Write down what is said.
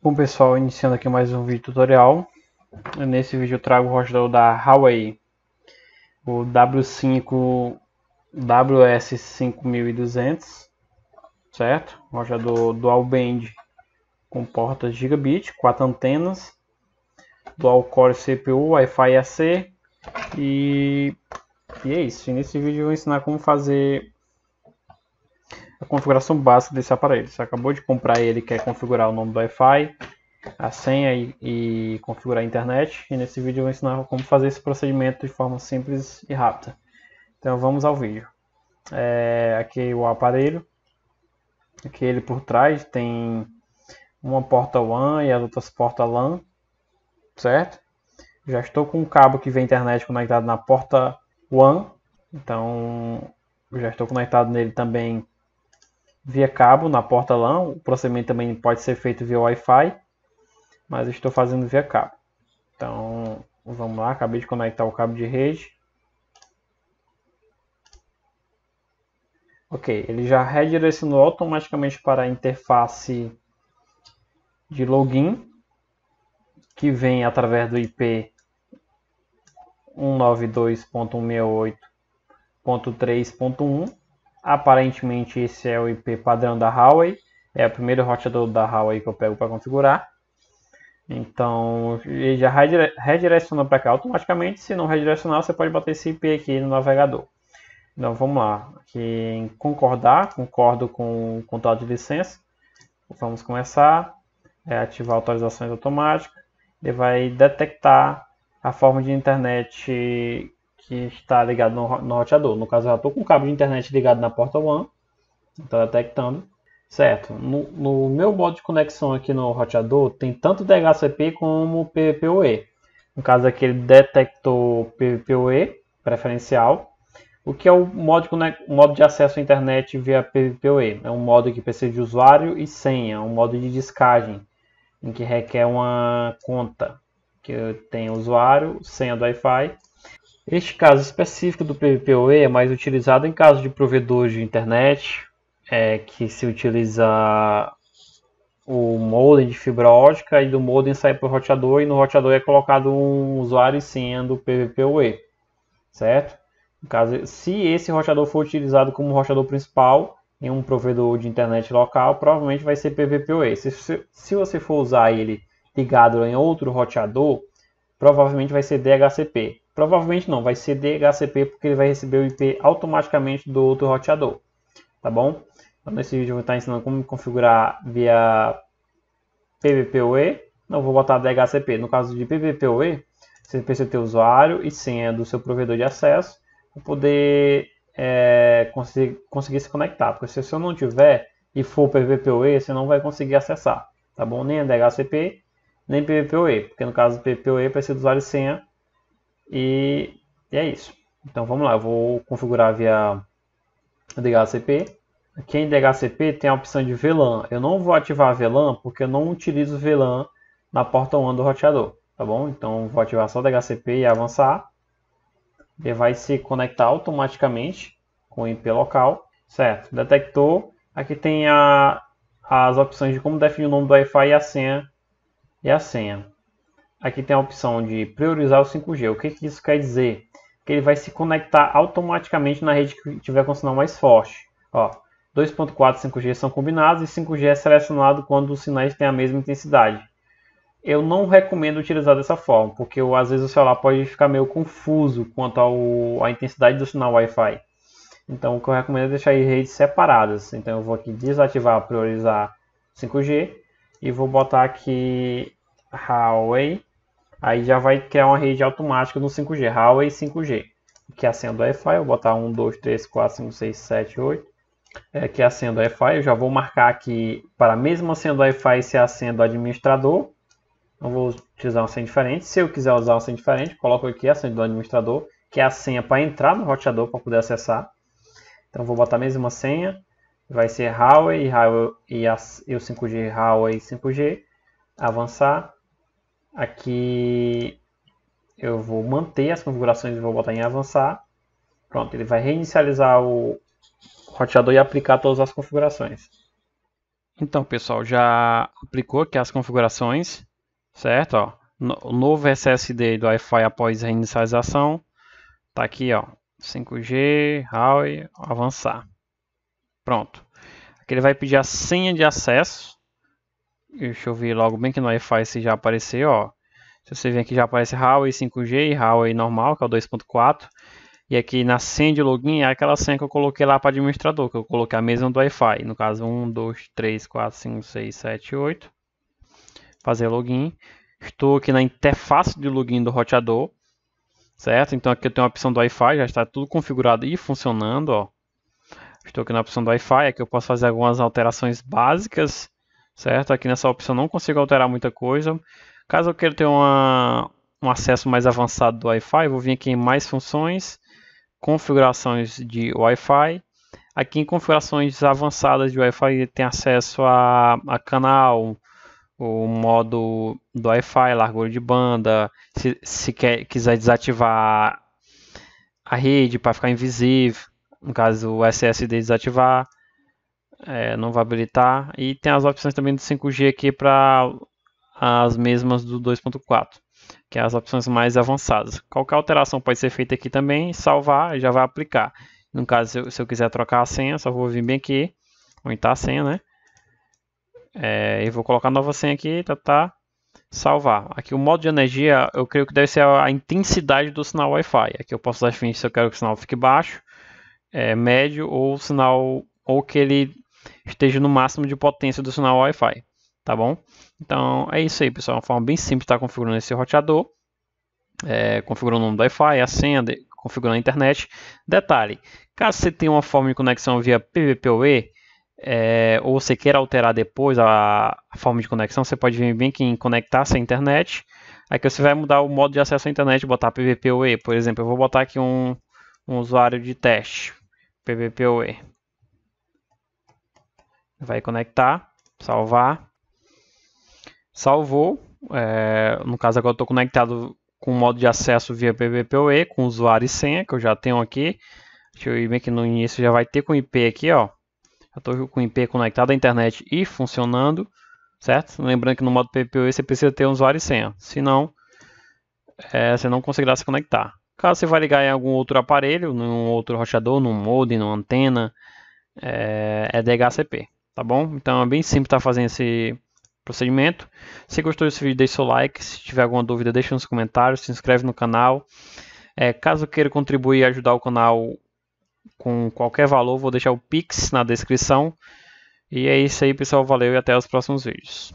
Bom pessoal, iniciando aqui mais um vídeo tutorial. Nesse vídeo eu trago o hostel da Huawei, o W5 WS5200, certo? Roteador dual band com portas gigabit, quatro antenas, dual core CPU, Wi-Fi AC e, e é isso. nesse vídeo eu vou ensinar como fazer a configuração básica desse aparelho. Você acabou de comprar ele, quer configurar o nome do Wi-Fi, a senha e, e, configurar a internet. E nesse vídeo eu vou ensinar como fazer esse procedimento de forma simples e rápida. Então vamos ao vídeo. É, aqui o aparelho. Aqui ele por trás tem uma porta WAN e as outras portas LAN, certo? Já estou com um cabo que vem internet conectado na porta WAN, então já estou conectado nele também via cabo na porta LAN. O procedimento também pode ser feito via Wi-Fi, mas estou fazendo via cabo. Então, vamos lá, acabei de conectar o cabo de rede. Ok, ele já redirecionou automaticamente para a interface de login, que vem através do IP 192.168.3.1 Aparentemente esse é o IP padrão da Huawei, é o primeiro roteador da Huawei que eu pego para configurar. Então ele já redirecionou para cá automaticamente, se não redirecionar você pode botar esse IP aqui no navegador. Então vamos lá, aqui em concordar, concordo com o contrato de licença. Vamos começar, é, ativar autorizações automáticas. Ele vai detectar a forma de internet que está ligado no, no roteador. No caso, eu já estou com o cabo de internet ligado na porta WAN, está detectando. Certo, no, no, meu modo de conexão aqui no roteador tem tanto DHCP como PPPoE. No caso aqui ele detectou PPPoE preferencial, o que é o modo de, conex... modo de acesso à internet via PPPoE. É um modo que precisa de usuário e senha, é um modo de descagem, em que requer uma conta, que tem usuário, senha do Wi-Fi este caso específico do PPOE é mais utilizado em casos de provedores de internet é, que se utiliza o modem de fibra ótica e do modem sai para o roteador e no roteador é colocado um usuário e senha do PVPoE, certo? caso, se esse roteador for utilizado como roteador principal em um provedor de internet local, provavelmente vai ser PVPoE. Se, se, se você for usar ele ligado em outro roteador, provavelmente vai ser DHCP. Provavelmente não, vai ser DHCP porque ele vai receber o IP automaticamente do outro roteador, tá bom? Então nesse vídeo eu vou estar ensinando como configurar via PVPoE, não vou botar DHCP, no caso de PVPoE, você precisa ter usuário e senha do seu provedor de acesso para poder é, conseguir, conseguir se conectar, porque se você não tiver e for PVPoE, você não vai conseguir acessar, tá bom? Nem a DHCP, nem PVPoE, porque no caso do PVPoE precisa do usuário e senha e, e é isso. Então vamos lá, eu vou configurar via DHCP. Aqui em DHCP tem a opção de VLAN. Eu não vou ativar VLAN porque eu não utilizo VLAN na porta 1 do roteador, tá bom? Então vou ativar só DHCP e avançar. Ele vai se conectar automaticamente com o IP local, certo? Detectou. Aqui tem a, as opções de como definir o nome do Wi-Fi e a senha. E a senha aqui tem a opção de priorizar o 5G. O que, que isso quer dizer? Que ele vai se conectar automaticamente na rede que tiver com sinal mais forte. Ó, 2.4 e 5G são combinados e 5G é selecionado quando os sinais têm a mesma intensidade. Eu não recomendo utilizar dessa forma, porque às vezes o celular pode ficar meio confuso quanto ao, à intensidade do sinal Wi-Fi. Então o que eu recomendo é deixar redes separadas. Então eu vou aqui desativar priorizar 5G e vou botar aqui Huawei Aí já vai criar uma rede automática no 5G, Huawei 5G. Que acendo a é senha do Wi-Fi, eu vou botar 1, 2, 3, 4, 5, 6, 7, 8. É, que é a senha do Wi-Fi, eu já vou marcar aqui para a mesma senha do Wi-Fi é ser acendo a senha do administrador. Não vou utilizar uma senha diferente. Se eu quiser usar uma senha diferente, coloco aqui a senha do administrador, que é a senha para entrar no roteador para poder acessar. Então vou botar a mesma senha, vai ser Huawei, Huawei e, a, e o 5G Huawei 5G, avançar, Aqui eu vou manter as configurações e vou botar em avançar. Pronto, ele vai reinicializar o roteador e aplicar todas as configurações. Então, pessoal, já aplicou aqui as configurações, certo? Ó, o novo SSD do Wi-Fi após reinicialização. Tá aqui, ó, 5G, RAW, avançar. Pronto. Aqui ele vai pedir a senha de acesso, Deixa eu ver logo bem que no Wi-Fi se já aparecer, ó. Se você vem aqui já aparece Huawei 5G e Huawei normal, que é o 2.4. E aqui na senha de login é aquela senha que eu coloquei lá para administrador, que eu coloquei a mesma do Wi-Fi. No caso, 1, 2, 3, 4, 5, 6, 7, 8. Fazer login. Estou aqui na interface de login do roteador, certo? Então aqui eu tenho a opção do Wi-Fi, já está tudo configurado e funcionando, ó. Estou aqui na opção do Wi-Fi, aqui eu posso fazer algumas alterações básicas certo? Aqui nessa opção não consigo alterar muita coisa. Caso eu queira ter uma, um acesso mais avançado do Wi-Fi, vou vir aqui em mais funções, configurações de Wi-Fi. Aqui em configurações avançadas de Wi-Fi tem acesso a, a canal, o modo do Wi-Fi, largura de banda, se, se quer, quiser desativar a rede para ficar invisível, no caso o SSD desativar, é, não vai habilitar. E tem as opções também do 5G aqui para as mesmas do 2.4, que é as opções mais avançadas. Qualquer alteração pode ser feita aqui também, salvar e já vai aplicar. No caso, se eu, se eu, quiser trocar a senha, só vou vir bem aqui, aumentar a senha, né? É, e vou colocar nova senha aqui, tá, tá, salvar. Aqui o modo de energia, eu creio que deve ser a, a intensidade do sinal Wi-Fi. Aqui eu posso definir se eu quero que o sinal fique baixo, é, médio ou sinal ou que ele esteja no máximo de potência do sinal Wi-Fi, tá bom? Então é isso aí, pessoal. É uma forma bem simples de estar tá configurando esse roteador. É, configurando o nome do Wi-Fi, a senha, de, configurando a internet. Detalhe: caso você tenha uma forma de conexão via PVPoE, é, ou você queira alterar depois a, a, forma de conexão, você pode vir bem aqui em conectar sem internet. Aqui você vai mudar o modo de acesso à internet, botar PVPoE. Por exemplo, eu vou botar aqui um, um usuário de teste, PVPoE. Vai conectar, salvar. Salvou. É, no caso, agora eu estou conectado com o modo de acesso via PVPoE, com usuário e senha, que eu já tenho aqui. Deixa eu ir bem que no início já vai ter com IP aqui, ó. Já estou com IP conectado à internet e funcionando, certo? Lembrando que no modo PVPoE você precisa ter um usuário e senha, senão é, você não conseguirá se conectar. Caso você vá ligar em algum outro aparelho, num outro roteador, num modem, numa antena, é, é DHCP. Tá bom? Então é bem simples estar tá fazendo esse procedimento. Se gostou desse vídeo, deixe seu like. Se tiver alguma dúvida, deixe nos comentários. Se inscreve no canal. É, caso queira contribuir e ajudar o canal com qualquer valor, vou deixar o Pix na descrição. E é isso aí, pessoal. Valeu e até os próximos vídeos.